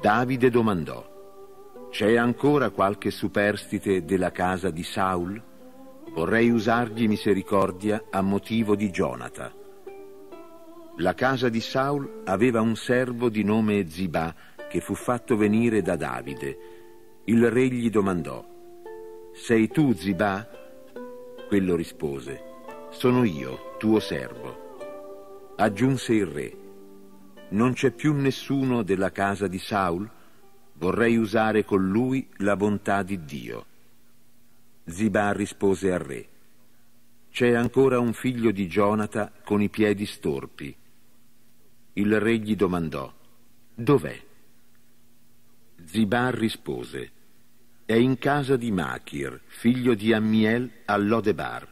Davide domandò, c'è ancora qualche superstite della casa di Saul? Vorrei usargli misericordia a motivo di Jonata. La casa di Saul aveva un servo di nome Ziba che fu fatto venire da Davide. Il re gli domandò, sei tu Ziba? Quello rispose, sono io, tuo servo. Aggiunse il re, non c'è più nessuno della casa di Saul? Vorrei usare con lui la bontà di Dio. Ziba rispose al re, C'è ancora un figlio di Jonata con i piedi storpi. Il re gli domandò, Dov'è? Zibar rispose, È in casa di Machir, figlio di Ammiel all'Odebar.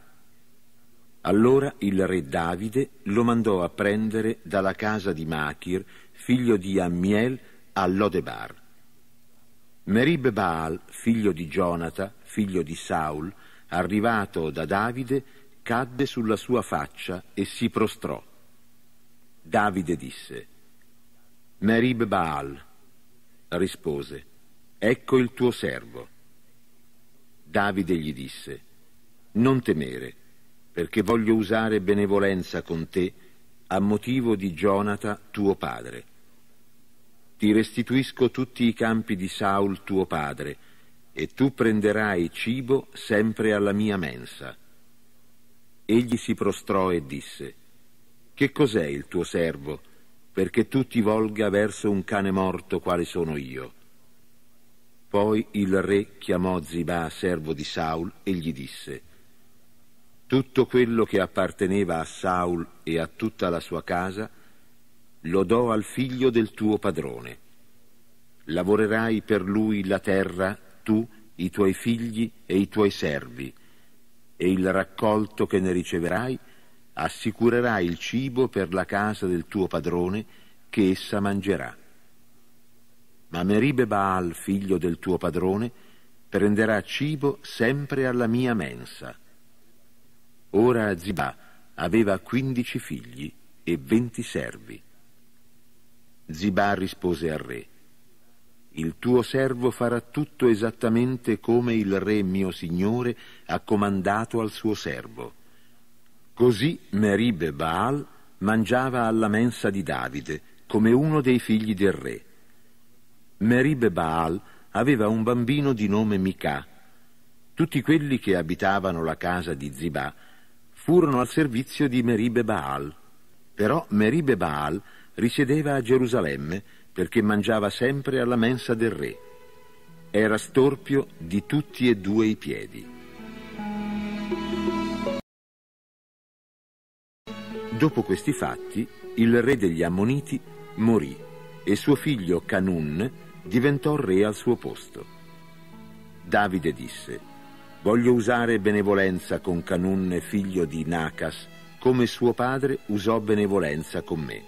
Allora il re Davide lo mandò a prendere dalla casa di Machir, figlio di Ammiel, a Lodebar. Merib Baal, figlio di Jonata, figlio di Saul, arrivato da Davide, cadde sulla sua faccia e si prostrò. Davide disse, Merib Baal, rispose, ecco il tuo servo. Davide gli disse, non temere, perché voglio usare benevolenza con te a motivo di Jonata tuo padre. Ti restituisco tutti i campi di Saul tuo padre, e tu prenderai cibo sempre alla mia mensa. Egli si prostrò e disse, Che cos'è il tuo servo, perché tu ti volga verso un cane morto quale sono io? Poi il re chiamò Ziba, servo di Saul, e gli disse, tutto quello che apparteneva a Saul e a tutta la sua casa lo do al figlio del tuo padrone. Lavorerai per lui la terra, tu, i tuoi figli e i tuoi servi, e il raccolto che ne riceverai assicurerà il cibo per la casa del tuo padrone che essa mangerà. Ma Meribe Baal, figlio del tuo padrone, prenderà cibo sempre alla mia mensa Ora Ziba aveva quindici figli e venti servi. Ziba rispose al re, Il tuo servo farà tutto esattamente come il re mio signore ha comandato al suo servo. Così Meribe Baal mangiava alla mensa di Davide, come uno dei figli del re. Meribe Baal aveva un bambino di nome Micah. Tutti quelli che abitavano la casa di Ziba furono al servizio di Meribe Baal. Però Meribe Baal risiedeva a Gerusalemme perché mangiava sempre alla mensa del re. Era storpio di tutti e due i piedi. Dopo questi fatti, il re degli Ammoniti morì e suo figlio Canun diventò re al suo posto. Davide disse, Voglio usare benevolenza con Canunne, figlio di Nacas, come suo padre usò benevolenza con me.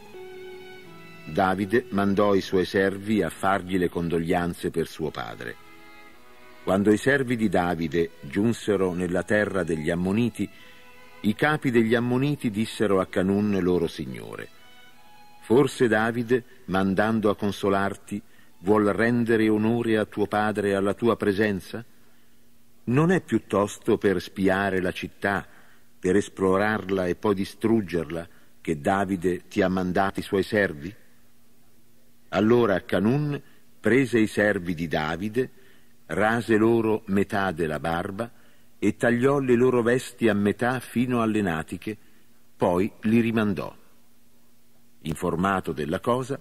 Davide mandò i suoi servi a fargli le condoglianze per suo padre. Quando i servi di Davide giunsero nella terra degli Ammoniti, i capi degli Ammoniti dissero a Canunne loro signore, Forse Davide, mandando a consolarti, vuol rendere onore a tuo padre e alla tua presenza? non è piuttosto per spiare la città, per esplorarla e poi distruggerla, che Davide ti ha mandati i suoi servi? Allora Canun prese i servi di Davide, rase loro metà della barba e tagliò le loro vesti a metà fino alle natiche, poi li rimandò. Informato della cosa,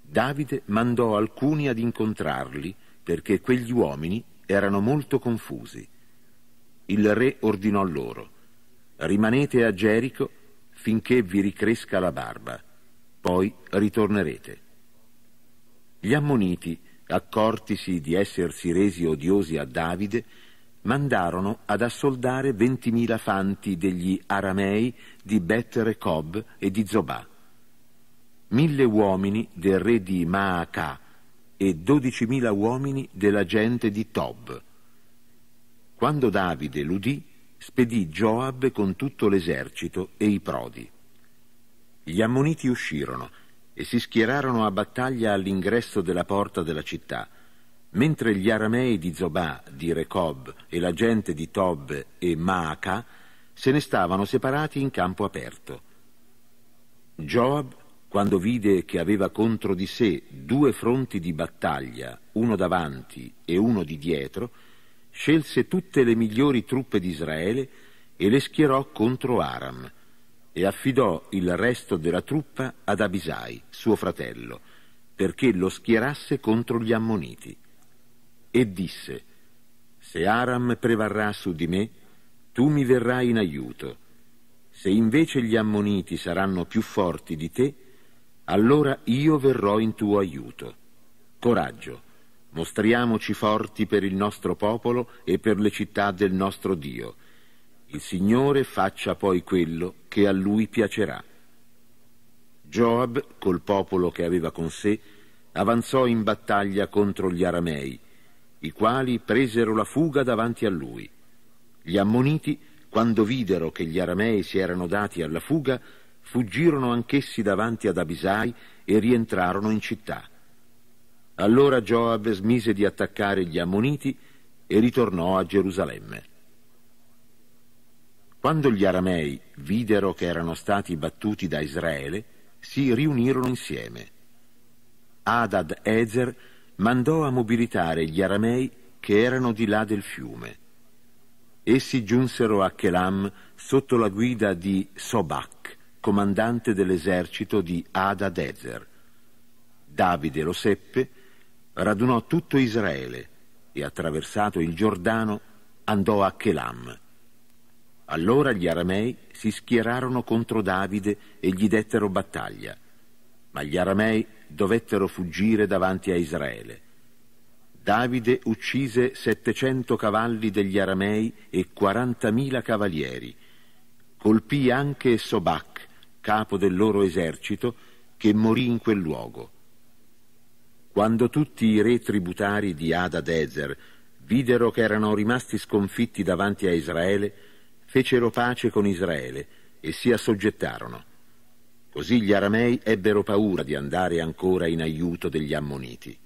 Davide mandò alcuni ad incontrarli perché quegli uomini erano molto confusi. Il re ordinò loro, rimanete a Gerico finché vi ricresca la barba, poi ritornerete. Gli ammoniti, accortisi di essersi resi odiosi a Davide, mandarono ad assoldare ventimila fanti degli aramei di Bet Recob e di Zobà. Mille uomini del re di Maacà e 12.000 uomini della gente di Tob. Quando Davide l'udì, spedì Joab con tutto l'esercito e i prodi. Gli ammoniti uscirono e si schierarono a battaglia all'ingresso della porta della città, mentre gli aramei di Zobà, di Recob e la gente di Tob e Maaca se ne stavano separati in campo aperto. Joab quando vide che aveva contro di sé due fronti di battaglia, uno davanti e uno di dietro, scelse tutte le migliori truppe di Israele e le schierò contro Aram e affidò il resto della truppa ad Abisai, suo fratello, perché lo schierasse contro gli ammoniti. E disse, se Aram prevarrà su di me, tu mi verrai in aiuto. Se invece gli ammoniti saranno più forti di te, allora io verrò in tuo aiuto. Coraggio, mostriamoci forti per il nostro popolo e per le città del nostro Dio. Il Signore faccia poi quello che a lui piacerà. Joab, col popolo che aveva con sé, avanzò in battaglia contro gli aramei, i quali presero la fuga davanti a lui. Gli ammoniti, quando videro che gli aramei si erano dati alla fuga, fuggirono anch'essi davanti ad Abisai e rientrarono in città. Allora Joab smise di attaccare gli ammoniti e ritornò a Gerusalemme. Quando gli aramei videro che erano stati battuti da Israele, si riunirono insieme. Adad Ezer mandò a mobilitare gli aramei che erano di là del fiume. Essi giunsero a Chelam sotto la guida di Sobac comandante dell'esercito di Adadezer. Davide lo seppe, radunò tutto Israele e attraversato il Giordano andò a Chelam. Allora gli aramei si schierarono contro Davide e gli dettero battaglia, ma gli aramei dovettero fuggire davanti a Israele. Davide uccise 700 cavalli degli aramei e 40.000 cavalieri. Colpì anche Sobac, capo del loro esercito, che morì in quel luogo. Quando tutti i re tributari di Adadezer videro che erano rimasti sconfitti davanti a Israele, fecero pace con Israele e si assoggettarono. Così gli aramei ebbero paura di andare ancora in aiuto degli ammoniti.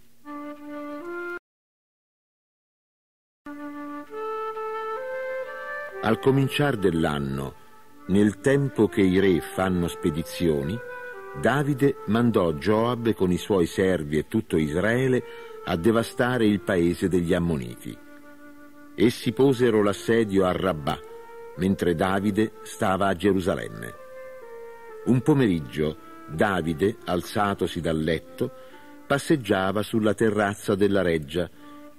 Al cominciar dell'anno, nel tempo che i re fanno spedizioni, Davide mandò Joab con i suoi servi e tutto Israele a devastare il paese degli Ammoniti. Essi posero l'assedio a Rabbah, mentre Davide stava a Gerusalemme. Un pomeriggio Davide, alzatosi dal letto, passeggiava sulla terrazza della reggia,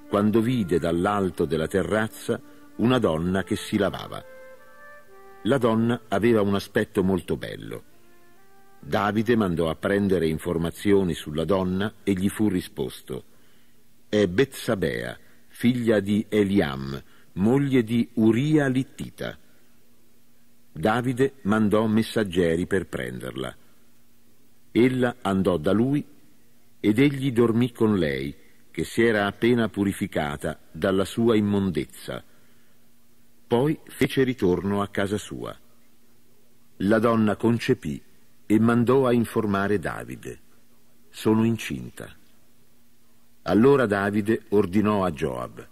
quando vide dall'alto della terrazza una donna che si lavava. La donna aveva un aspetto molto bello. Davide mandò a prendere informazioni sulla donna e gli fu risposto È Betsabea, figlia di Eliam, moglie di Uria Littita. Davide mandò messaggeri per prenderla. Ella andò da lui ed egli dormì con lei, che si era appena purificata dalla sua immondezza poi fece ritorno a casa sua. La donna concepì e mandò a informare Davide. Sono incinta. Allora Davide ordinò a Joab,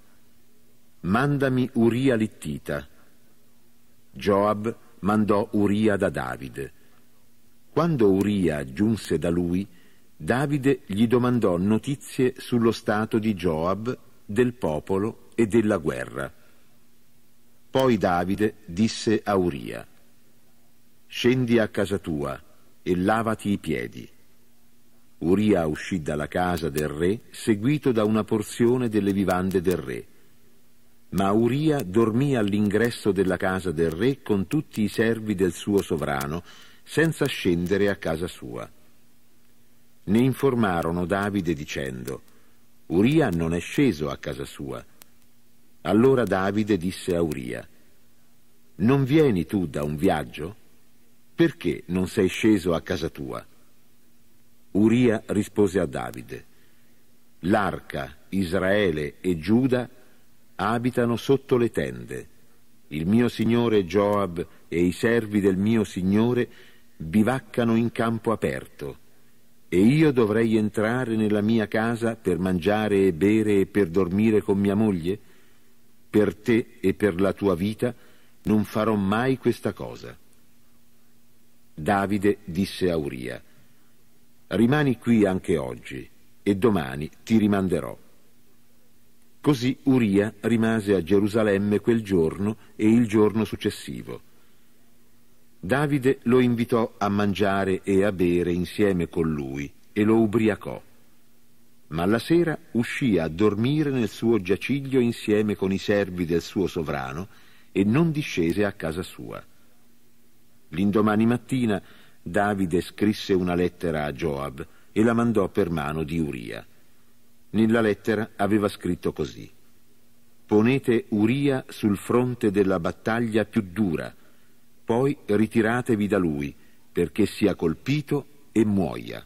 mandami Uria Littita. Joab mandò Uria da Davide. Quando Uria giunse da lui, Davide gli domandò notizie sullo stato di Joab, del popolo e della guerra. Poi Davide disse a Uria, scendi a casa tua e lavati i piedi. Uria uscì dalla casa del re seguito da una porzione delle vivande del re. Ma Uria dormì all'ingresso della casa del re con tutti i servi del suo sovrano, senza scendere a casa sua. Ne informarono Davide dicendo, Uria non è sceso a casa sua allora Davide disse a Uria, Non vieni tu da un viaggio? Perché non sei sceso a casa tua? Uria rispose a Davide, L'arca, Israele e Giuda abitano sotto le tende. Il mio signore Joab e i servi del mio signore bivaccano in campo aperto e io dovrei entrare nella mia casa per mangiare e bere e per dormire con mia moglie? per te e per la tua vita non farò mai questa cosa. Davide disse a Uria, rimani qui anche oggi e domani ti rimanderò. Così Uria rimase a Gerusalemme quel giorno e il giorno successivo. Davide lo invitò a mangiare e a bere insieme con lui e lo ubriacò ma la sera uscì a dormire nel suo giaciglio insieme con i servi del suo sovrano e non discese a casa sua. L'indomani mattina Davide scrisse una lettera a Joab e la mandò per mano di Uria. Nella lettera aveva scritto così Ponete Uria sul fronte della battaglia più dura, poi ritiratevi da lui perché sia colpito e muoia.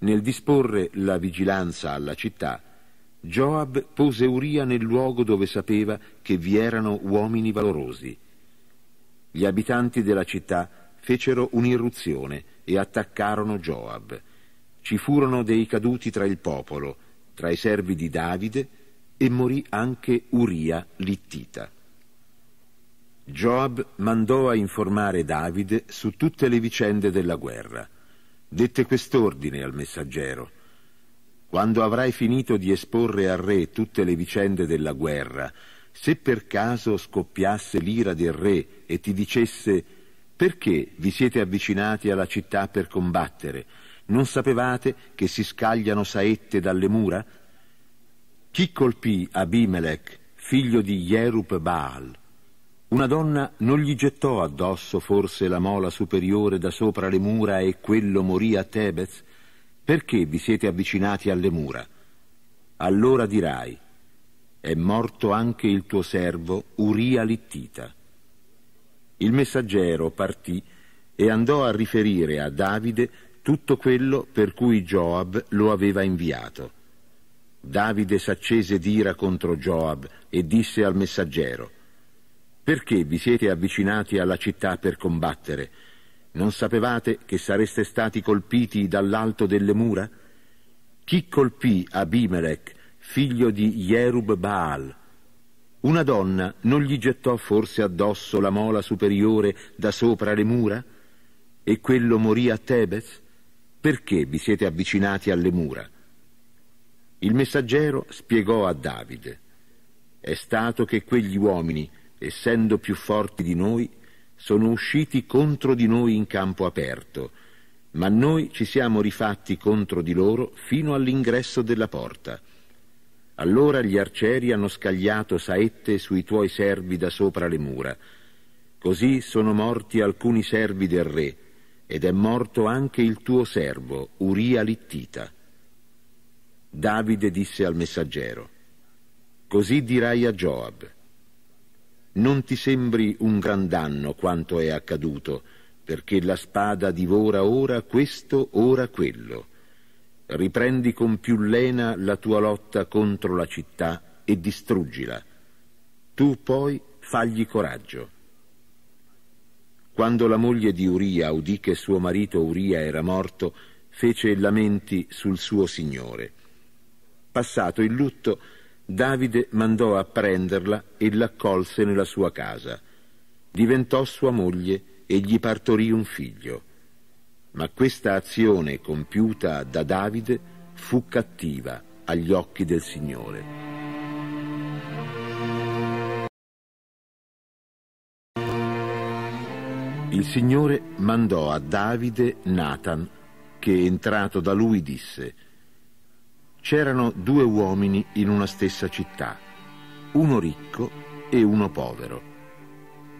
Nel disporre la vigilanza alla città, Joab pose Uria nel luogo dove sapeva che vi erano uomini valorosi. Gli abitanti della città fecero un'irruzione e attaccarono Joab. Ci furono dei caduti tra il popolo, tra i servi di Davide, e morì anche Uria Littita. Joab mandò a informare Davide su tutte le vicende della guerra dette quest'ordine al messaggero. Quando avrai finito di esporre al re tutte le vicende della guerra, se per caso scoppiasse l'ira del re e ti dicesse perché vi siete avvicinati alla città per combattere? Non sapevate che si scagliano saette dalle mura? Chi colpì Abimelech, figlio di Yerub Baal, una donna non gli gettò addosso forse la mola superiore da sopra le mura e quello morì a Tebez? Perché vi siete avvicinati alle mura? Allora dirai, è morto anche il tuo servo Uria Littita. Il messaggero partì e andò a riferire a Davide tutto quello per cui Joab lo aveva inviato. Davide s'accese d'ira contro Joab e disse al messaggero, perché vi siete avvicinati alla città per combattere? Non sapevate che sareste stati colpiti dall'alto delle mura? Chi colpì Abimelech, figlio di Jerub Baal? Una donna non gli gettò forse addosso la mola superiore da sopra le mura? E quello morì a Tebes? Perché vi siete avvicinati alle mura? Il messaggero spiegò a Davide. È stato che quegli uomini essendo più forti di noi, sono usciti contro di noi in campo aperto, ma noi ci siamo rifatti contro di loro fino all'ingresso della porta. Allora gli arcieri hanno scagliato saette sui tuoi servi da sopra le mura. Così sono morti alcuni servi del re, ed è morto anche il tuo servo, Uria Littita. Davide disse al messaggero, Così dirai a Joab, non ti sembri un gran danno quanto è accaduto, perché la spada divora ora questo, ora quello. Riprendi con più lena la tua lotta contro la città e distruggila. Tu poi fagli coraggio. Quando la moglie di Uria udì che suo marito Uria era morto, fece lamenti sul suo signore. Passato il lutto, Davide mandò a prenderla e l'accolse nella sua casa. Diventò sua moglie e gli partorì un figlio. Ma questa azione compiuta da Davide fu cattiva agli occhi del Signore. Il Signore mandò a Davide Nathan, che entrato da lui disse, C'erano due uomini in una stessa città, uno ricco e uno povero.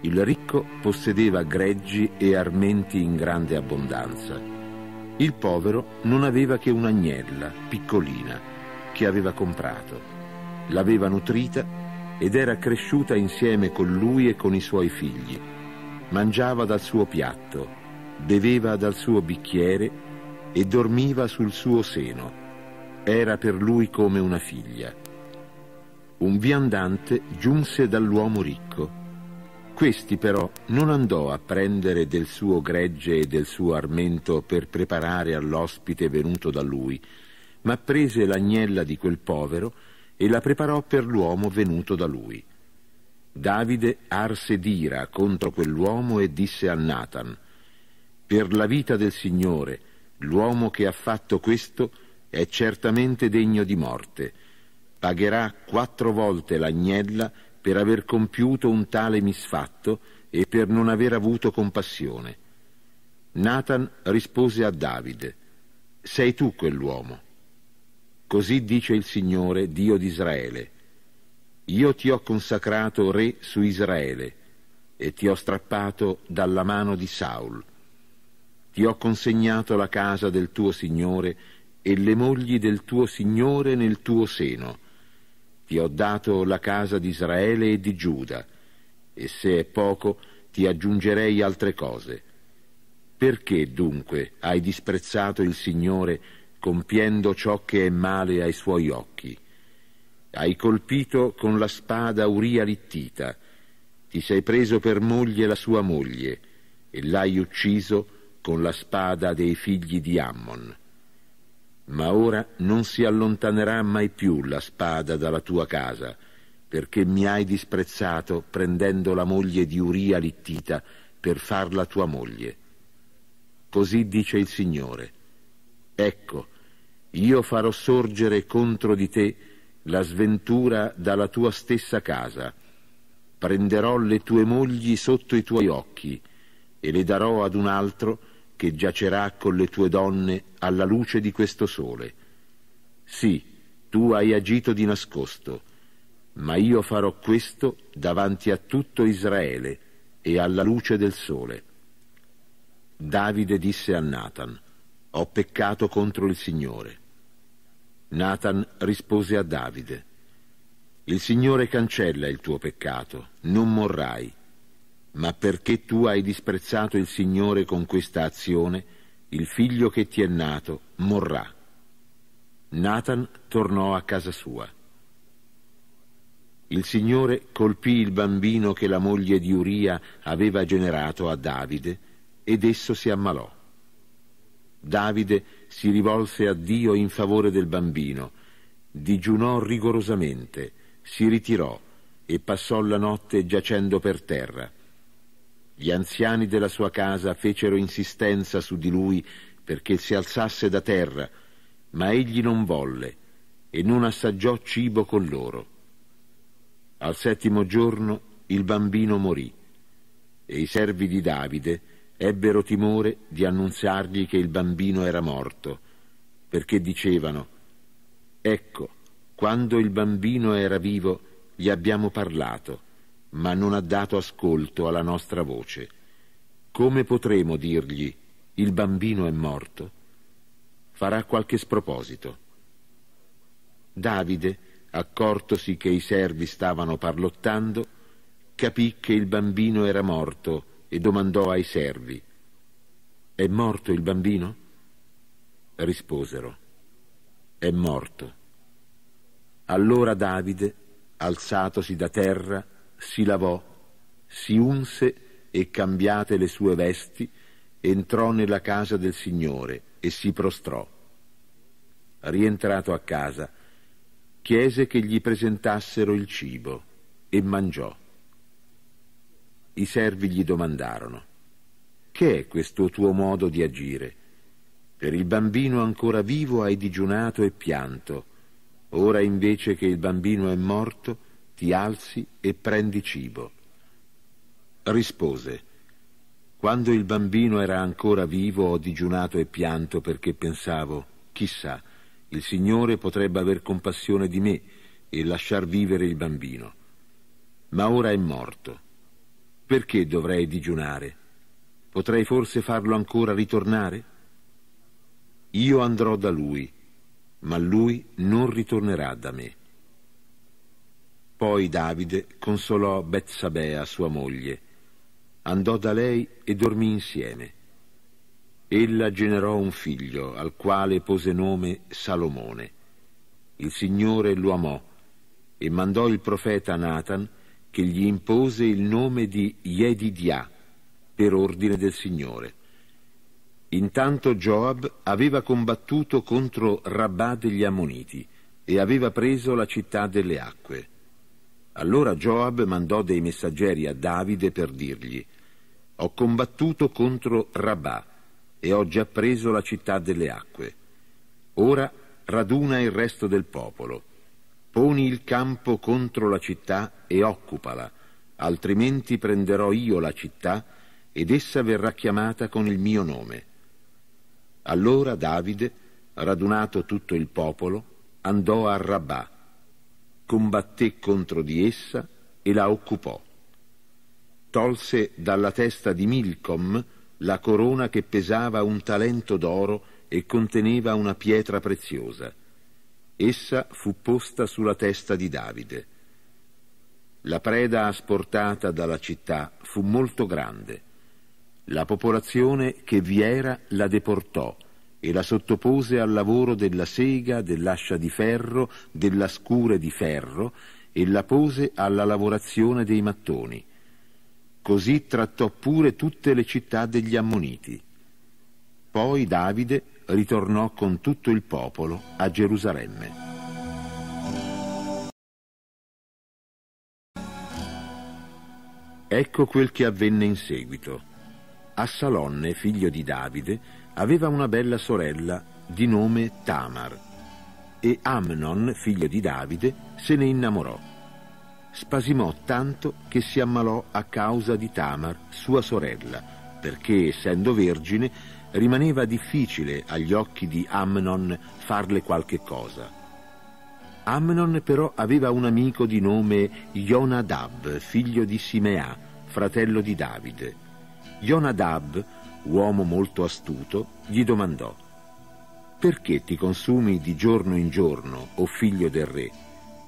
Il ricco possedeva greggi e armenti in grande abbondanza. Il povero non aveva che un'agnella piccolina che aveva comprato. L'aveva nutrita ed era cresciuta insieme con lui e con i suoi figli. Mangiava dal suo piatto, beveva dal suo bicchiere e dormiva sul suo seno era per lui come una figlia. Un viandante giunse dall'uomo ricco. Questi però non andò a prendere del suo gregge e del suo armento per preparare all'ospite venuto da lui, ma prese l'agnella di quel povero e la preparò per l'uomo venuto da lui. Davide arse d'ira contro quell'uomo e disse a Nathan, Per la vita del Signore, l'uomo che ha fatto questo è certamente degno di morte. Pagherà quattro volte l'agnella per aver compiuto un tale misfatto e per non aver avuto compassione. Nathan rispose a Davide, Sei tu quell'uomo. Così dice il Signore, Dio di Israele, Io ti ho consacrato re su Israele e ti ho strappato dalla mano di Saul. Ti ho consegnato la casa del tuo Signore e le mogli del tuo Signore nel tuo seno. Ti ho dato la casa di Israele e di Giuda, e se è poco ti aggiungerei altre cose. Perché dunque hai disprezzato il Signore compiendo ciò che è male ai suoi occhi? Hai colpito con la spada Uria Littita, ti sei preso per moglie la sua moglie, e l'hai ucciso con la spada dei figli di Ammon. Ma ora non si allontanerà mai più la spada dalla tua casa, perché mi hai disprezzato prendendo la moglie di Uria Littita per farla tua moglie. Così dice il Signore. Ecco, io farò sorgere contro di te la sventura dalla tua stessa casa. Prenderò le tue mogli sotto i tuoi occhi e le darò ad un altro che giacerà con le tue donne alla luce di questo sole. Sì, tu hai agito di nascosto, ma io farò questo davanti a tutto Israele e alla luce del sole. Davide disse a Nathan, ho peccato contro il Signore. Nathan rispose a Davide, il Signore cancella il tuo peccato, non morrai. Ma perché tu hai disprezzato il Signore con questa azione, il figlio che ti è nato morrà. Nathan tornò a casa sua. Il Signore colpì il bambino che la moglie di Uria aveva generato a Davide ed esso si ammalò. Davide si rivolse a Dio in favore del bambino, digiunò rigorosamente, si ritirò e passò la notte giacendo per terra. Gli anziani della sua casa fecero insistenza su di lui perché si alzasse da terra, ma egli non volle e non assaggiò cibo con loro. Al settimo giorno il bambino morì e i servi di Davide ebbero timore di annunziargli che il bambino era morto, perché dicevano, ecco, quando il bambino era vivo gli abbiamo parlato ma non ha dato ascolto alla nostra voce. Come potremo dirgli il bambino è morto? Farà qualche sproposito. Davide, accortosi che i servi stavano parlottando, capì che il bambino era morto e domandò ai servi È morto il bambino? Risposero È morto. Allora Davide, alzatosi da terra, si lavò, si unse e cambiate le sue vesti, entrò nella casa del Signore e si prostrò. Rientrato a casa, chiese che gli presentassero il cibo e mangiò. I servi gli domandarono, che è questo tuo modo di agire? Per il bambino ancora vivo hai digiunato e pianto, ora invece che il bambino è morto, ti alzi e prendi cibo. Rispose, quando il bambino era ancora vivo ho digiunato e pianto perché pensavo, chissà, il Signore potrebbe aver compassione di me e lasciar vivere il bambino. Ma ora è morto. Perché dovrei digiunare? Potrei forse farlo ancora ritornare? Io andrò da lui, ma lui non ritornerà da me. Poi Davide consolò Betsabea, sua moglie, andò da lei e dormì insieme. Ella generò un figlio, al quale pose nome Salomone. Il Signore lo amò e mandò il profeta Nathan che gli impose il nome di Yedidia per ordine del Signore. Intanto Joab aveva combattuto contro Rabbà degli Ammoniti e aveva preso la città delle acque. Allora Joab mandò dei messaggeri a Davide per dirgli Ho combattuto contro Rabà e ho già preso la città delle acque. Ora raduna il resto del popolo. Poni il campo contro la città e occupala, altrimenti prenderò io la città ed essa verrà chiamata con il mio nome. Allora Davide, radunato tutto il popolo, andò a Rabà combatté contro di essa e la occupò. Tolse dalla testa di Milcom la corona che pesava un talento d'oro e conteneva una pietra preziosa. Essa fu posta sulla testa di Davide. La preda asportata dalla città fu molto grande. La popolazione che vi era la deportò e la sottopose al lavoro della sega, dell'ascia di ferro, della scure di ferro e la pose alla lavorazione dei mattoni. Così trattò pure tutte le città degli ammoniti. Poi Davide ritornò con tutto il popolo a Gerusalemme. Ecco quel che avvenne in seguito. A Salonne, figlio di Davide, aveva una bella sorella di nome Tamar e Amnon, figlio di Davide, se ne innamorò. Spasimò tanto che si ammalò a causa di Tamar, sua sorella, perché essendo vergine rimaneva difficile agli occhi di Amnon farle qualche cosa. Amnon però aveva un amico di nome Jonadab, figlio di Simea, fratello di Davide. Jonadab uomo molto astuto, gli domandò Perché ti consumi di giorno in giorno, o figlio del re?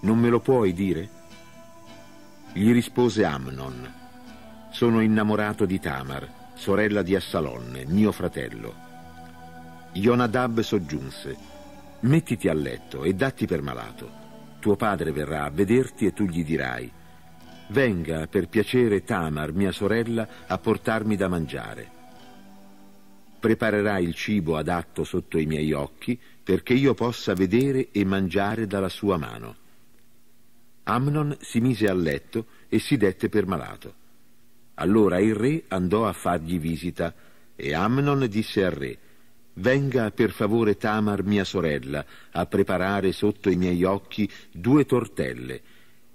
Non me lo puoi dire? Gli rispose Amnon Sono innamorato di Tamar, sorella di Assalonne, mio fratello. Jonadab soggiunse Mettiti a letto e datti per malato. Tuo padre verrà a vederti e tu gli dirai Venga per piacere Tamar, mia sorella, a portarmi da mangiare preparerà il cibo adatto sotto i miei occhi perché io possa vedere e mangiare dalla sua mano. Amnon si mise a letto e si dette per malato. Allora il re andò a fargli visita e Amnon disse al re Venga per favore Tamar, mia sorella, a preparare sotto i miei occhi due tortelle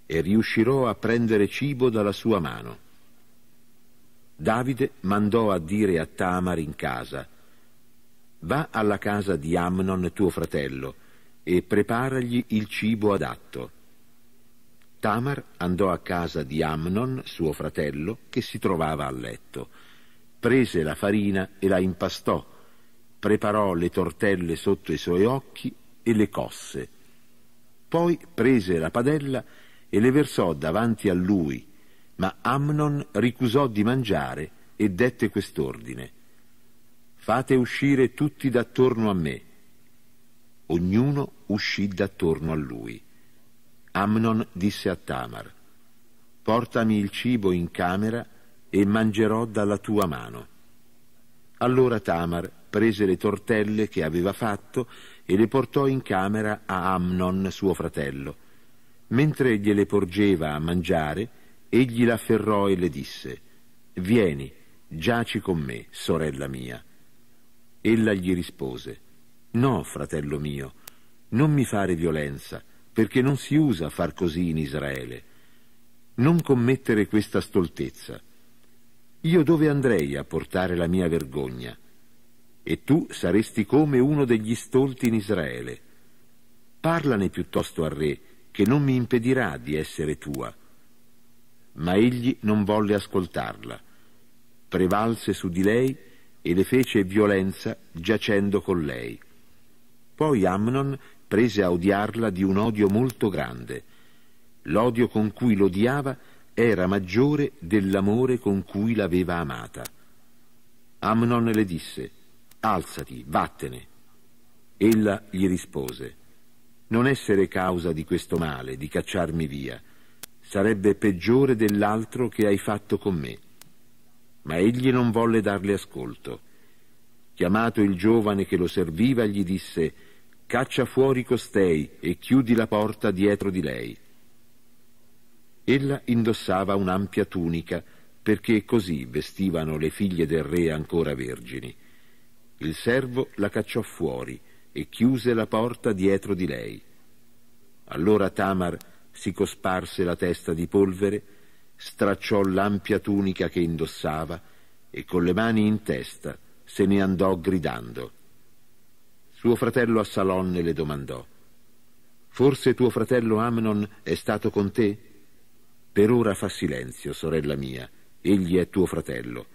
e riuscirò a prendere cibo dalla sua mano. Davide mandò a dire a Tamar in casa, Va alla casa di Amnon tuo fratello e preparagli il cibo adatto. Tamar andò a casa di Amnon, suo fratello, che si trovava a letto. Prese la farina e la impastò, preparò le tortelle sotto i suoi occhi e le cosse. Poi prese la padella e le versò davanti a lui ma Amnon ricusò di mangiare e dette quest'ordine. Fate uscire tutti d'attorno a me. Ognuno uscì d'attorno a lui. Amnon disse a Tamar, portami il cibo in camera e mangerò dalla tua mano. Allora Tamar prese le tortelle che aveva fatto e le portò in camera a Amnon, suo fratello. Mentre gliele porgeva a mangiare, Egli l'afferrò e le disse, Vieni, giaci con me, sorella mia. Ella gli rispose, No, fratello mio, non mi fare violenza, perché non si usa far così in Israele. Non commettere questa stoltezza. Io dove andrei a portare la mia vergogna? E tu saresti come uno degli stolti in Israele. Parlane piuttosto al re, che non mi impedirà di essere tua ma egli non volle ascoltarla. Prevalse su di lei e le fece violenza giacendo con lei. Poi Amnon prese a odiarla di un odio molto grande. L'odio con cui l'odiava era maggiore dell'amore con cui l'aveva amata. Amnon le disse, alzati, vattene. Ella gli rispose, non essere causa di questo male, di cacciarmi via sarebbe peggiore dell'altro che hai fatto con me. Ma egli non volle darle ascolto. Chiamato il giovane che lo serviva, gli disse Caccia fuori costei e chiudi la porta dietro di lei. Ella indossava un'ampia tunica, perché così vestivano le figlie del re ancora vergini. Il servo la cacciò fuori e chiuse la porta dietro di lei. Allora Tamar si cosparse la testa di polvere, stracciò l'ampia tunica che indossava e con le mani in testa se ne andò gridando. Suo fratello Assalonne le domandò Forse tuo fratello Amnon è stato con te? Per ora fa silenzio, sorella mia, egli è tuo fratello.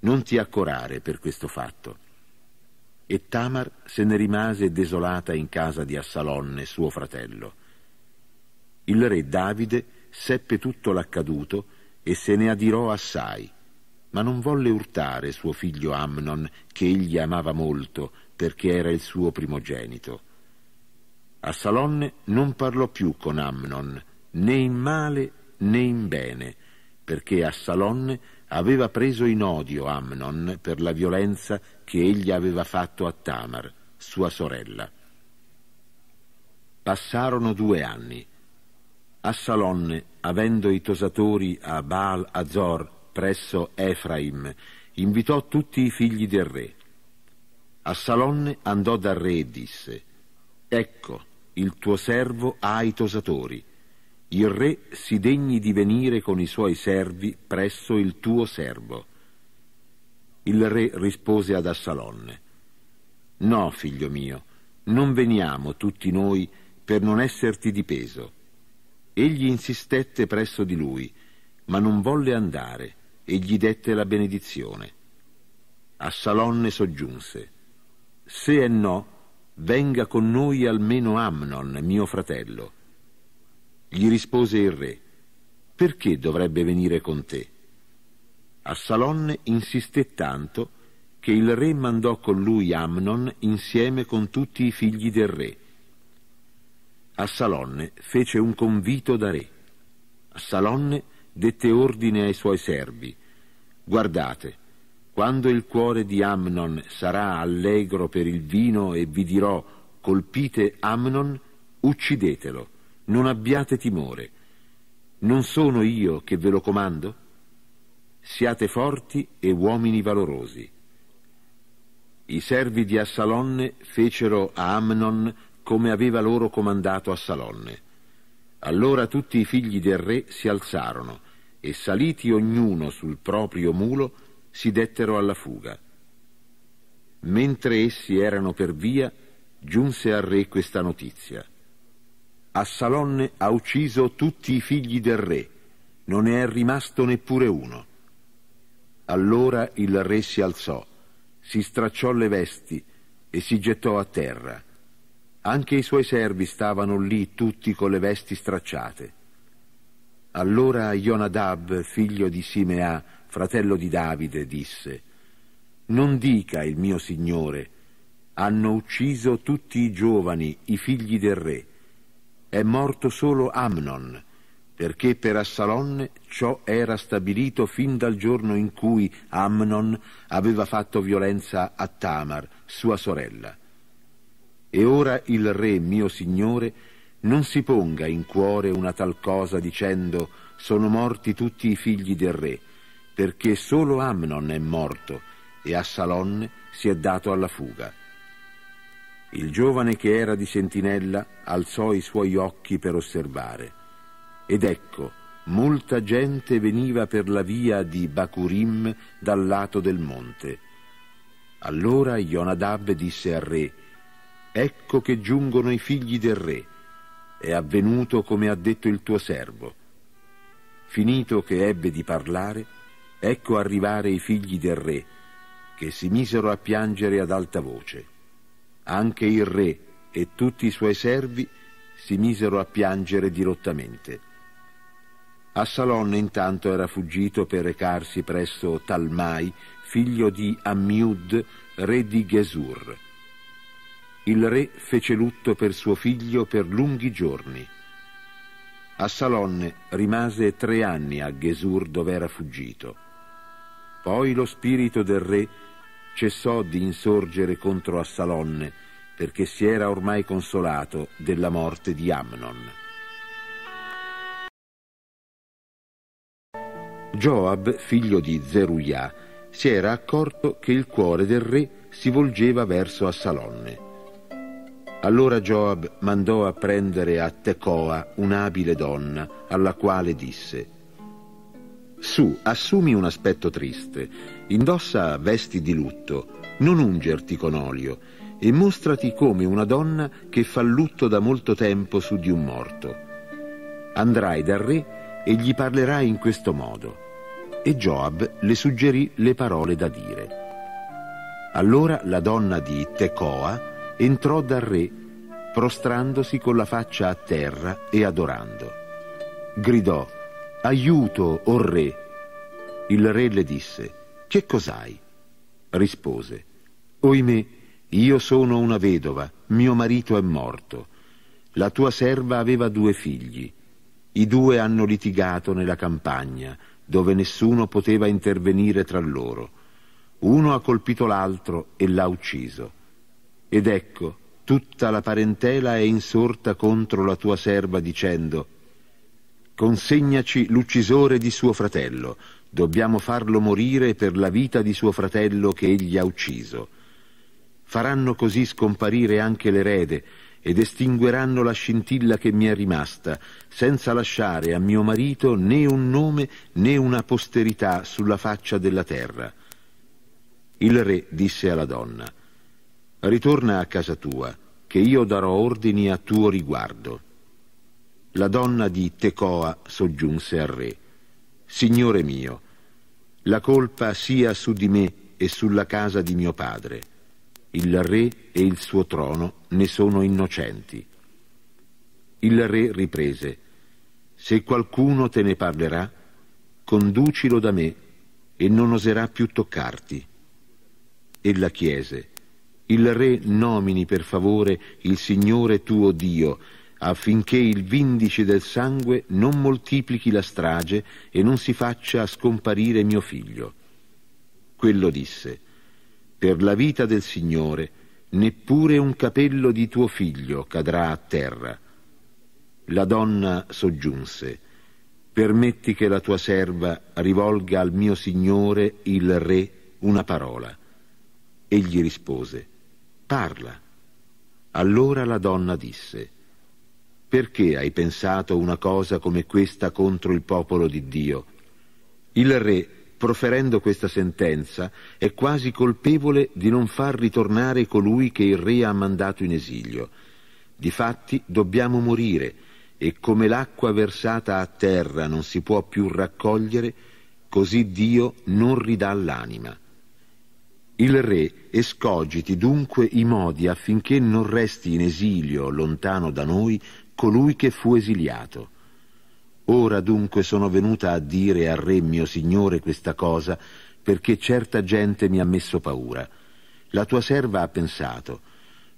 Non ti accorare per questo fatto. E Tamar se ne rimase desolata in casa di Assalonne, suo fratello. Il re Davide seppe tutto l'accaduto e se ne adirò assai, ma non volle urtare suo figlio Amnon, che egli amava molto, perché era il suo primogenito. Assalonne non parlò più con Amnon, né in male né in bene, perché Assalonne aveva preso in odio Amnon per la violenza che egli aveva fatto a Tamar, sua sorella. Passarono due anni. Assalonne, avendo i tosatori a Baal Azor presso Efraim, invitò tutti i figli del re. Assalonne andò dal re e disse, Ecco, il tuo servo ha i tosatori. Il re si degni di venire con i suoi servi presso il tuo servo. Il re rispose ad Assalonne, No, figlio mio, non veniamo tutti noi per non esserti di peso Egli insistette presso di lui, ma non volle andare e gli dette la benedizione. Assalonne soggiunse, se è no, venga con noi almeno Amnon, mio fratello. Gli rispose il re, perché dovrebbe venire con te? Assalonne insisté tanto che il re mandò con lui Amnon insieme con tutti i figli del re, Assalonne fece un convito da re. Assalonne dette ordine ai suoi servi. Guardate, quando il cuore di Amnon sarà allegro per il vino e vi dirò colpite Amnon, uccidetelo, non abbiate timore. Non sono io che ve lo comando? Siate forti e uomini valorosi. I servi di Assalonne fecero a Amnon come aveva loro comandato a Salonne. Allora tutti i figli del re si alzarono e saliti ognuno sul proprio mulo si dettero alla fuga. Mentre essi erano per via, giunse al re questa notizia. Assalonne ha ucciso tutti i figli del re, non ne è rimasto neppure uno. Allora il re si alzò, si stracciò le vesti e si gettò a terra. Anche i suoi servi stavano lì tutti con le vesti stracciate. Allora Ionadab, figlio di Simea, fratello di Davide, disse, Non dica il mio signore, hanno ucciso tutti i giovani, i figli del re. È morto solo Amnon, perché per Assalonne ciò era stabilito fin dal giorno in cui Amnon aveva fatto violenza a Tamar, sua sorella. E ora il Re, mio Signore, non si ponga in cuore una tal cosa dicendo sono morti tutti i figli del Re, perché solo Amnon è morto e Assalonne si è dato alla fuga. Il giovane che era di sentinella alzò i suoi occhi per osservare. Ed ecco, molta gente veniva per la via di Bacurim dal lato del monte. Allora Jonadab disse al re, Ecco che giungono i figli del re. È avvenuto come ha detto il tuo servo. Finito che ebbe di parlare, ecco arrivare i figli del re, che si misero a piangere ad alta voce. Anche il re e tutti i suoi servi si misero a piangere dirottamente. Assalon intanto era fuggito per recarsi presso Talmai, figlio di Ammiud, re di Gesur il re fece lutto per suo figlio per lunghi giorni. A Salonne rimase tre anni a Gesur dove era fuggito. Poi lo spirito del re cessò di insorgere contro Assalonne perché si era ormai consolato della morte di Amnon. Joab, figlio di Zeruiah, si era accorto che il cuore del re si volgeva verso Assalonne allora Joab mandò a prendere a Tecoa un'abile donna, alla quale disse Su, assumi un aspetto triste, indossa vesti di lutto, non ungerti con olio e mostrati come una donna che fa lutto da molto tempo su di un morto. Andrai dal re e gli parlerai in questo modo. E Joab le suggerì le parole da dire. Allora la donna di Tecoa entrò dal re, prostrandosi con la faccia a terra e adorando. Gridò, Aiuto, o oh re! Il re le disse, Che cos'hai? Rispose, Oimè, io sono una vedova, mio marito è morto. La tua serva aveva due figli. I due hanno litigato nella campagna, dove nessuno poteva intervenire tra loro. Uno ha colpito l'altro e l'ha ucciso. Ed ecco, tutta la parentela è insorta contro la tua serva dicendo consegnaci l'uccisore di suo fratello, dobbiamo farlo morire per la vita di suo fratello che egli ha ucciso. Faranno così scomparire anche l'erede ed estingueranno la scintilla che mi è rimasta, senza lasciare a mio marito né un nome né una posterità sulla faccia della terra. Il re disse alla donna, Ritorna a casa tua, che io darò ordini a tuo riguardo. La donna di Tecoa soggiunse al re, Signore mio, la colpa sia su di me e sulla casa di mio padre. Il re e il suo trono ne sono innocenti. Il re riprese, se qualcuno te ne parlerà, conducilo da me e non oserà più toccarti. Ella chiese, il re nomini per favore il Signore tuo Dio, affinché il vindice del sangue non moltiplichi la strage e non si faccia scomparire mio figlio. Quello disse, per la vita del Signore, neppure un capello di tuo figlio cadrà a terra. La donna soggiunse, permetti che la tua serva rivolga al mio Signore, il Re, una parola. Egli rispose, parla. Allora la donna disse, perché hai pensato una cosa come questa contro il popolo di Dio? Il re, proferendo questa sentenza, è quasi colpevole di non far ritornare colui che il re ha mandato in esilio. Difatti dobbiamo morire, e come l'acqua versata a terra non si può più raccogliere, così Dio non ridà l'anima. Il re escogiti dunque i modi affinché non resti in esilio lontano da noi colui che fu esiliato. Ora dunque sono venuta a dire al re mio signore questa cosa perché certa gente mi ha messo paura. La tua serva ha pensato,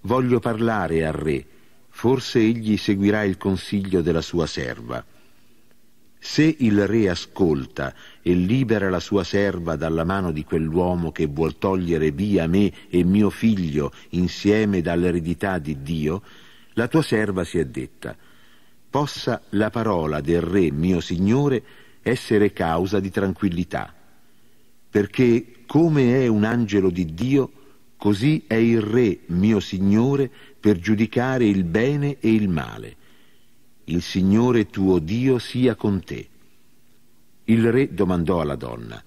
voglio parlare al re, forse egli seguirà il consiglio della sua serva. Se il re ascolta e libera la sua serva dalla mano di quell'uomo che vuol togliere via me e mio figlio insieme dall'eredità di Dio, la tua serva si è detta, possa la parola del re mio signore essere causa di tranquillità, perché come è un angelo di Dio, così è il re mio signore per giudicare il bene e il male. Il Signore tuo Dio sia con te. Il re domandò alla donna,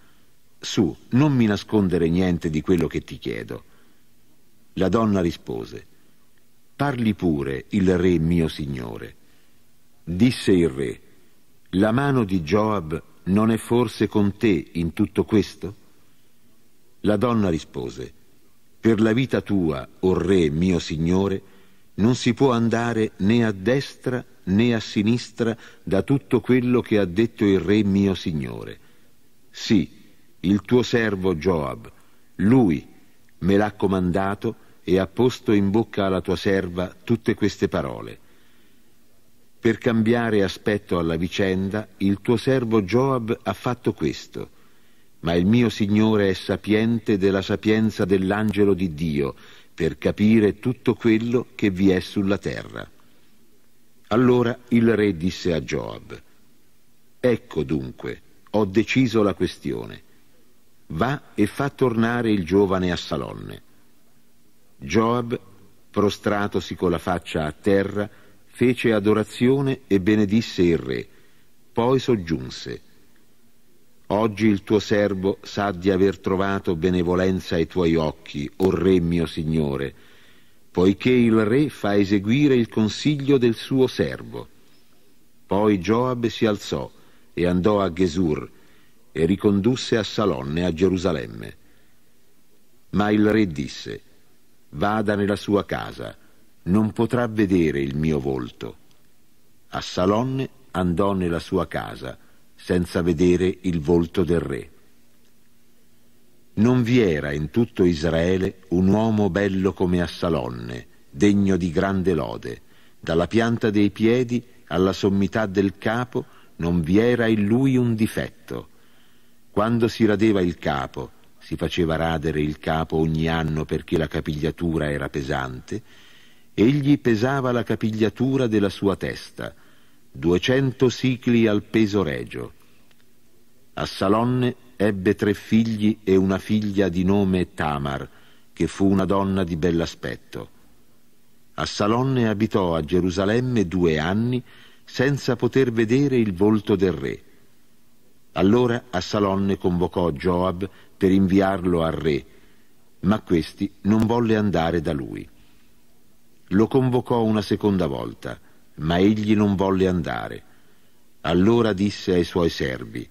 Su, non mi nascondere niente di quello che ti chiedo. La donna rispose, Parli pure, il re mio Signore. Disse il re, La mano di Joab non è forse con te in tutto questo? La donna rispose, Per la vita tua, o oh re mio Signore, non si può andare né a destra né a sinistra da tutto quello che ha detto il re mio signore. Sì, il tuo servo Joab, lui me l'ha comandato e ha posto in bocca alla tua serva tutte queste parole. Per cambiare aspetto alla vicenda, il tuo servo Joab ha fatto questo. Ma il mio Signore è sapiente della sapienza dell'angelo di Dio, per capire tutto quello che vi è sulla terra. Allora il re disse a Joab, Ecco dunque, ho deciso la questione. Va e fa tornare il giovane a Salonne. Joab, prostratosi con la faccia a terra, fece adorazione e benedisse il re. Poi soggiunse, Oggi il tuo servo sa di aver trovato benevolenza ai tuoi occhi, o re mio signore, poiché il re fa eseguire il consiglio del suo servo. Poi Joab si alzò e andò a Gesur e ricondusse a Salonne a Gerusalemme. Ma il re disse, vada nella sua casa, non potrà vedere il mio volto. A Salonne andò nella sua casa, senza vedere il volto del re. Non vi era in tutto Israele un uomo bello come Assalonne, degno di grande lode. Dalla pianta dei piedi alla sommità del capo non vi era in lui un difetto. Quando si radeva il capo, si faceva radere il capo ogni anno perché la capigliatura era pesante, egli pesava la capigliatura della sua testa, duecento sicli al peso regio. A Salonne ebbe tre figli e una figlia di nome Tamar, che fu una donna di bell'aspetto. A Salonne abitò a Gerusalemme due anni senza poter vedere il volto del re. Allora a Salonne convocò Joab per inviarlo al re, ma questi non volle andare da lui. Lo convocò una seconda volta ma egli non volle andare. Allora disse ai suoi servi,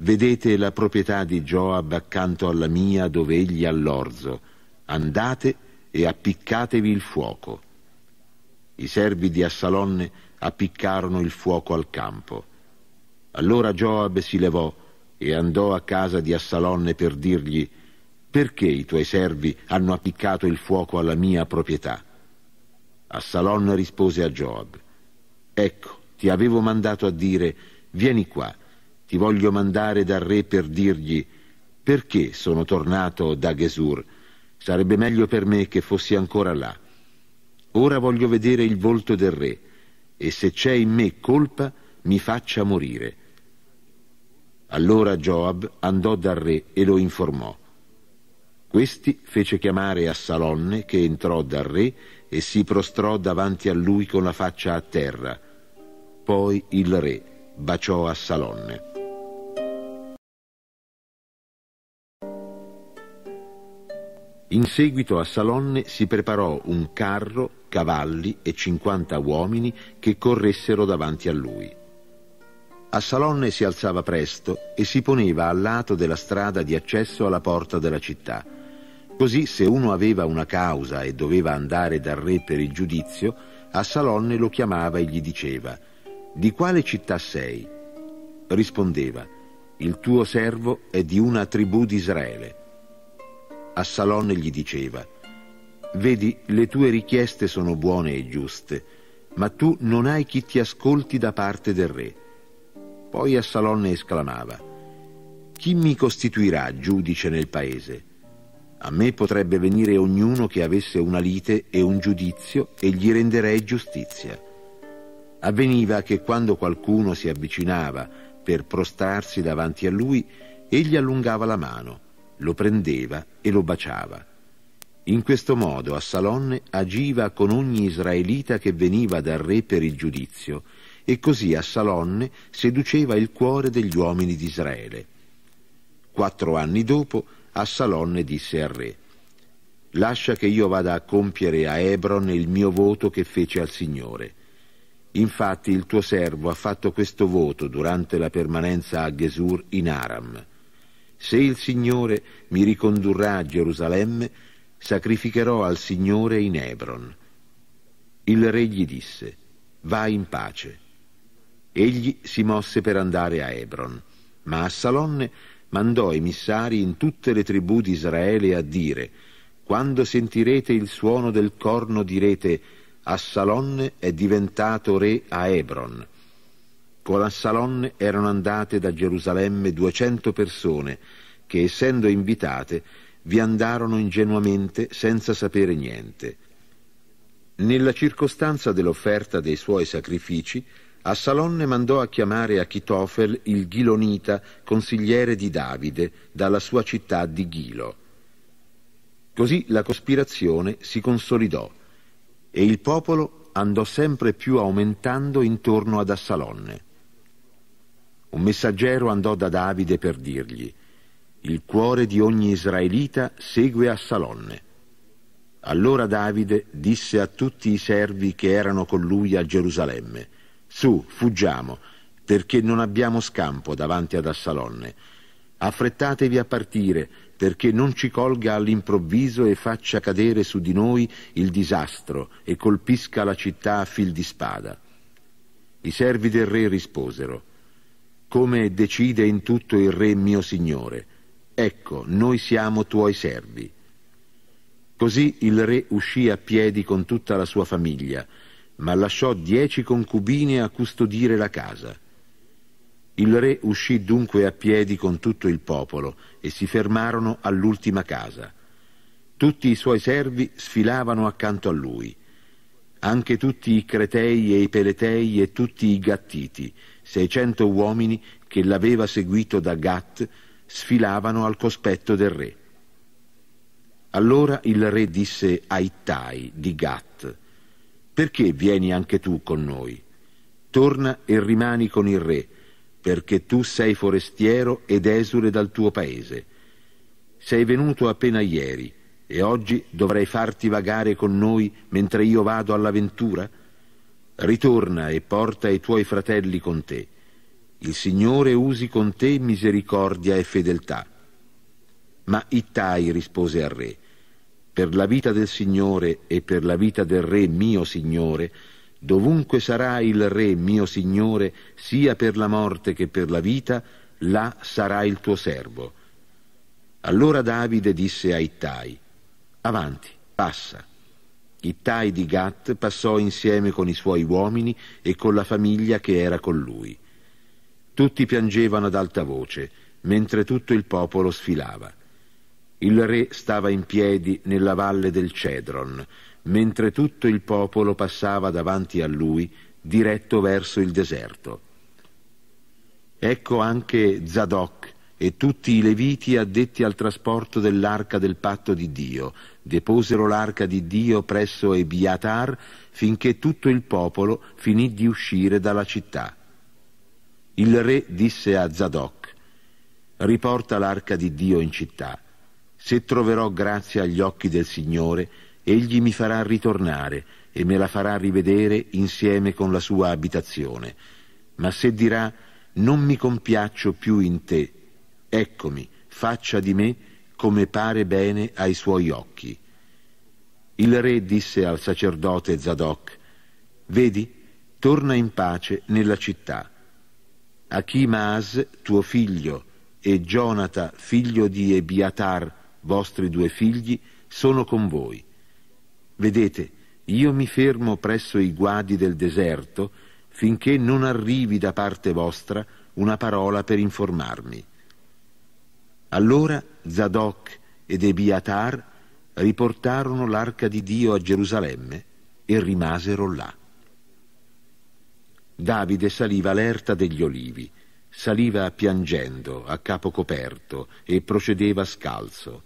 Vedete la proprietà di Joab accanto alla mia dove egli ha l'orzo, andate e appiccatevi il fuoco. I servi di Assalonne appiccarono il fuoco al campo. Allora Joab si levò e andò a casa di Assalonne per dirgli, perché i tuoi servi hanno appiccato il fuoco alla mia proprietà? Assalon rispose a Joab, Ecco, ti avevo mandato a dire, vieni qua, ti voglio mandare dal re per dirgli, perché sono tornato da Gesur? Sarebbe meglio per me che fossi ancora là. Ora voglio vedere il volto del re, e se c'è in me colpa, mi faccia morire. Allora Joab andò dal re e lo informò. Questi fece chiamare a Salonne che entrò dal re e si prostrò davanti a lui con la faccia a terra. Poi il re baciò a Salonne. In seguito a Salonne si preparò un carro, cavalli e 50 uomini che corressero davanti a lui. A Salonne si alzava presto e si poneva al lato della strada di accesso alla porta della città. Così se uno aveva una causa e doveva andare dal re per il giudizio, a Salonne lo chiamava e gli diceva «Di quale città sei?» Rispondeva «Il tuo servo è di una tribù d'Israele». Israele». A Salonne gli diceva «Vedi, le tue richieste sono buone e giuste, ma tu non hai chi ti ascolti da parte del re». Poi a Salonne esclamava: Chi mi costituirà giudice nel paese? A me potrebbe venire ognuno che avesse una lite e un giudizio e gli renderei giustizia. Avveniva che quando qualcuno si avvicinava per prostrarsi davanti a lui, egli allungava la mano, lo prendeva e lo baciava. In questo modo a Salonne agiva con ogni israelita che veniva dal re per il giudizio e così a Salonne seduceva il cuore degli uomini di Israele. Quattro anni dopo a Salonne disse al re Lascia che io vada a compiere a Hebron il mio voto che fece al Signore. Infatti il tuo servo ha fatto questo voto durante la permanenza a Gesur in Aram. Se il Signore mi ricondurrà a Gerusalemme, sacrificherò al Signore in Hebron. Il re gli disse, «Vai in pace. Egli si mosse per andare a Hebron, ma Assalonne mandò emissari in tutte le tribù di Israele a dire «Quando sentirete il suono del corno direte Assalonne è diventato re a Hebron». Con Assalonne erano andate da Gerusalemme duecento persone che, essendo invitate, vi andarono ingenuamente senza sapere niente. Nella circostanza dell'offerta dei suoi sacrifici, a Salonne mandò a chiamare Achitofel il Ghilonita, consigliere di Davide, dalla sua città di Ghilo. Così la cospirazione si consolidò e il popolo andò sempre più aumentando intorno ad Assalonne. Un messaggero andò da Davide per dirgli «Il cuore di ogni israelita segue Assalonne». Allora Davide disse a tutti i servi che erano con lui a Gerusalemme su, fuggiamo, perché non abbiamo scampo davanti ad Assalonne. Affrettatevi a partire, perché non ci colga all'improvviso e faccia cadere su di noi il disastro e colpisca la città a fil di spada. I servi del re risposero, come decide in tutto il re mio signore, ecco, noi siamo tuoi servi. Così il re uscì a piedi con tutta la sua famiglia, ma lasciò dieci concubine a custodire la casa. Il re uscì dunque a piedi con tutto il popolo e si fermarono all'ultima casa. Tutti i suoi servi sfilavano accanto a lui. Anche tutti i cretei e i peletei e tutti i gattiti, seicento uomini che l'aveva seguito da Gat, sfilavano al cospetto del re. Allora il re disse ai Tai di Gat, perché vieni anche tu con noi? Torna e rimani con il re, perché tu sei forestiero ed esule dal tuo paese. Sei venuto appena ieri e oggi dovrai farti vagare con noi mentre io vado all'avventura? Ritorna e porta i tuoi fratelli con te. Il Signore usi con te misericordia e fedeltà. Ma Ittai rispose al re, per la vita del Signore e per la vita del Re mio Signore, dovunque sarà il Re mio Signore, sia per la morte che per la vita, là sarà il tuo servo. Allora Davide disse a Ittai, Avanti, passa. Ittai di Gat passò insieme con i suoi uomini e con la famiglia che era con lui. Tutti piangevano ad alta voce, mentre tutto il popolo sfilava. Il re stava in piedi nella valle del Cedron, mentre tutto il popolo passava davanti a lui, diretto verso il deserto. Ecco anche Zadok e tutti i leviti addetti al trasporto dell'arca del patto di Dio. Deposero l'arca di Dio presso Ebiatar finché tutto il popolo finì di uscire dalla città. Il re disse a Zadok, riporta l'arca di Dio in città se troverò grazia agli occhi del Signore, egli mi farà ritornare e me la farà rivedere insieme con la sua abitazione. Ma se dirà, non mi compiaccio più in te, eccomi, faccia di me come pare bene ai suoi occhi. Il re disse al sacerdote Zadok, vedi, torna in pace nella città. Achimaas, tuo figlio, e Jonata, figlio di Ebiatar, vostri due figli, sono con voi. Vedete, io mi fermo presso i guadi del deserto finché non arrivi da parte vostra una parola per informarmi. Allora Zadok ed Ebiatar riportarono l'arca di Dio a Gerusalemme e rimasero là. Davide saliva all'erta degli olivi, saliva piangendo, a capo coperto, e procedeva scalzo.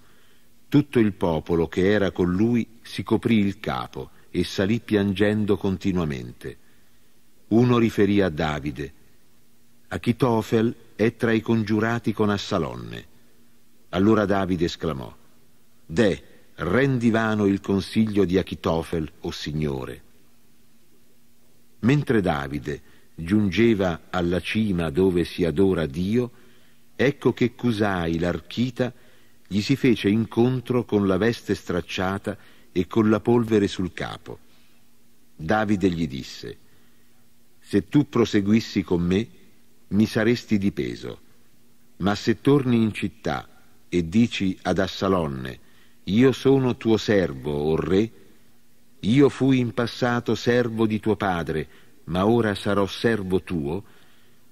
Tutto il popolo che era con lui si coprì il capo e salì piangendo continuamente. Uno riferì a Davide, Achitofel è tra i congiurati con Assalonne. Allora Davide esclamò, De, rendi vano il consiglio di Achitofel, o oh Signore. Mentre Davide giungeva alla cima dove si adora Dio, ecco che Cusai l'archita gli si fece incontro con la veste stracciata e con la polvere sul capo. Davide gli disse, se tu proseguissi con me, mi saresti di peso, ma se torni in città e dici ad Assalonne, io sono tuo servo, o re, io fui in passato servo di tuo padre, ma ora sarò servo tuo,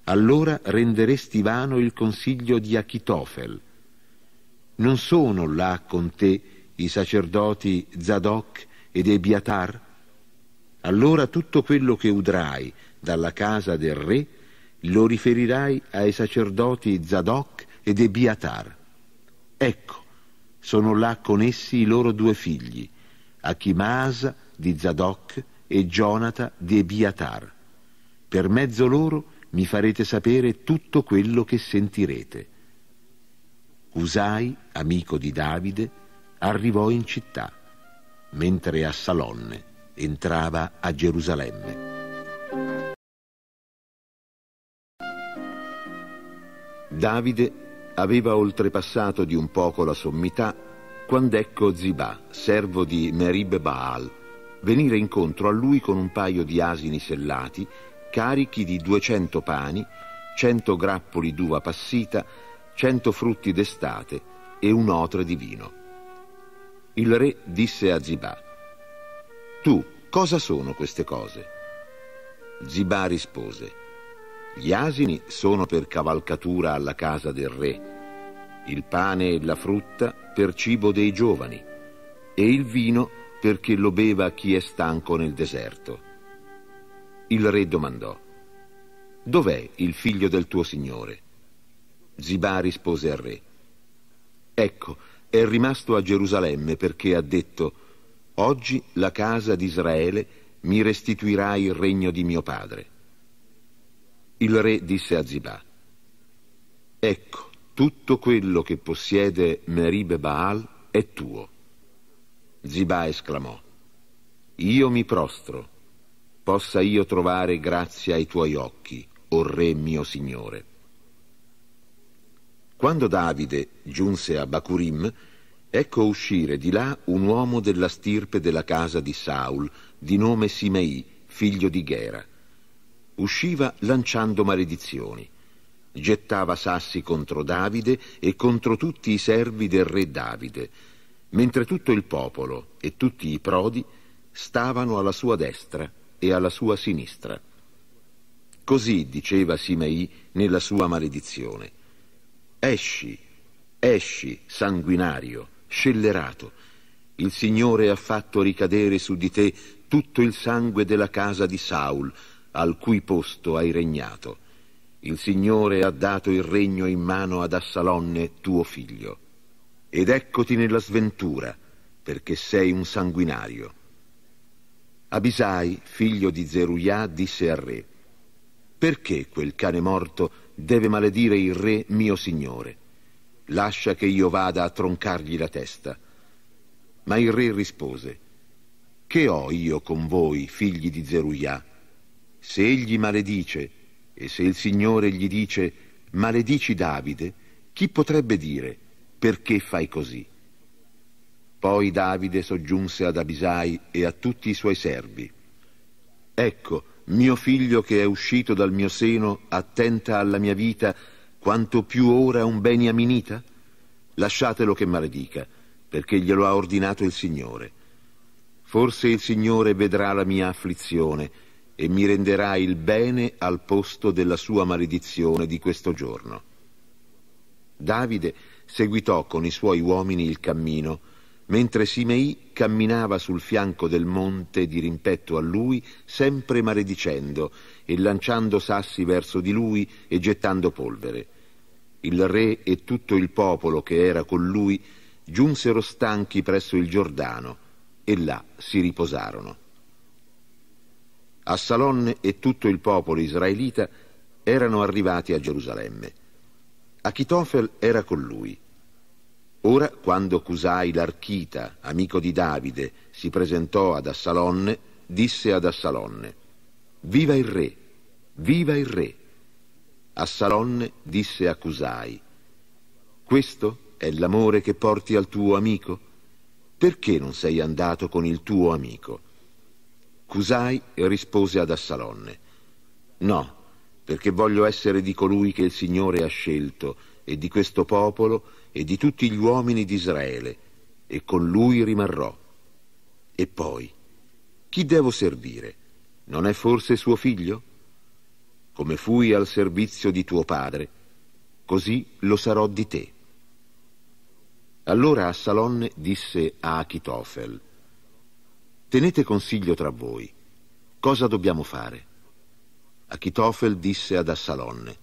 allora renderesti vano il consiglio di Achitofel, non sono là con te i sacerdoti Zadok ed Ebiatar? Allora tutto quello che udrai dalla casa del re lo riferirai ai sacerdoti Zadok ed Ebiatar. Ecco, sono là con essi i loro due figli, Achimaasa di Zadok e Jonata di Ebiatar. Per mezzo loro mi farete sapere tutto quello che sentirete. Usai, amico di Davide, arrivò in città, mentre a Salonne entrava a Gerusalemme. Davide aveva oltrepassato di un poco la sommità quando ecco Ziba, servo di Merib Baal, venire incontro a lui con un paio di asini sellati carichi di 200 pani, 100 grappoli d'uva passita, cento frutti d'estate e un otre di vino. Il re disse a Zibà, Tu, cosa sono queste cose? Zibà rispose, Gli asini sono per cavalcatura alla casa del re, il pane e la frutta per cibo dei giovani, e il vino perché lo beva chi è stanco nel deserto. Il re domandò, Dov'è il figlio del tuo signore? Ziba rispose al re, ecco, è rimasto a Gerusalemme perché ha detto, oggi la casa di Israele mi restituirà il regno di mio padre. Il re disse a Ziba, ecco, tutto quello che possiede Merib Baal è tuo. Ziba esclamò, io mi prostro, possa io trovare grazia ai tuoi occhi, o re mio signore. Quando Davide giunse a Bacurim, ecco uscire di là un uomo della stirpe della casa di Saul, di nome Simei, figlio di Gera. Usciva lanciando maledizioni. Gettava sassi contro Davide e contro tutti i servi del re Davide, mentre tutto il popolo e tutti i prodi stavano alla sua destra e alla sua sinistra. Così diceva Simei nella sua maledizione. Esci, esci, sanguinario, scellerato. Il Signore ha fatto ricadere su di te tutto il sangue della casa di Saul, al cui posto hai regnato. Il Signore ha dato il regno in mano ad Assalonne, tuo figlio. Ed eccoti nella sventura, perché sei un sanguinario. Abisai, figlio di Zeruiah, disse al re, perché quel cane morto deve maledire il re mio signore. Lascia che io vada a troncargli la testa. Ma il re rispose, Che ho io con voi, figli di Zeruia? Se egli maledice, e se il Signore gli dice, maledici Davide, chi potrebbe dire, perché fai così? Poi Davide soggiunse ad Abisai e a tutti i suoi servi. Ecco, mio figlio che è uscito dal mio seno, attenta alla mia vita, quanto più ora un beniaminita? Lasciatelo che maledica, perché glielo ha ordinato il Signore. Forse il Signore vedrà la mia afflizione e mi renderà il bene al posto della sua maledizione di questo giorno. Davide seguitò con i suoi uomini il cammino, mentre Simei camminava sul fianco del monte dirimpetto a lui, sempre maledicendo e lanciando sassi verso di lui e gettando polvere. Il re e tutto il popolo che era con lui giunsero stanchi presso il Giordano e là si riposarono. Assalonne e tutto il popolo israelita erano arrivati a Gerusalemme. Achitofel era con lui. Ora, quando Cusai l'Archita, amico di Davide, si presentò ad Assalonne, disse ad Assalonne, Viva il re! Viva il re! Assalonne disse a Cusai, Questo è l'amore che porti al tuo amico? Perché non sei andato con il tuo amico? Cusai rispose ad Assalonne, No, perché voglio essere di colui che il Signore ha scelto e di questo popolo e di tutti gli uomini di Israele, e con lui rimarrò. E poi, chi devo servire? Non è forse suo figlio? Come fui al servizio di tuo padre, così lo sarò di te. Allora Assalonne disse a Achitofel, Tenete consiglio tra voi, cosa dobbiamo fare? Achitofel disse ad Assalonne,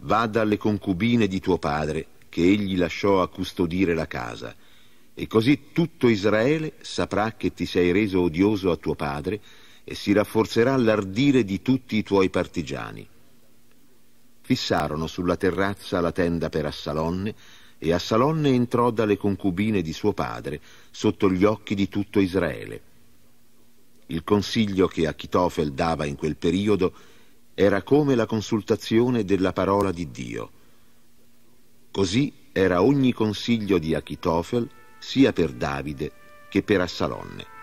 Vada alle concubine di tuo padre che egli lasciò a custodire la casa. E così tutto Israele saprà che ti sei reso odioso a tuo padre e si rafforzerà l'ardire di tutti i tuoi partigiani. Fissarono sulla terrazza la tenda per Assalonne e Assalonne entrò dalle concubine di suo padre sotto gli occhi di tutto Israele. Il consiglio che Achitofel dava in quel periodo era come la consultazione della parola di Dio. Così era ogni consiglio di Achitofel sia per Davide che per Assalonne.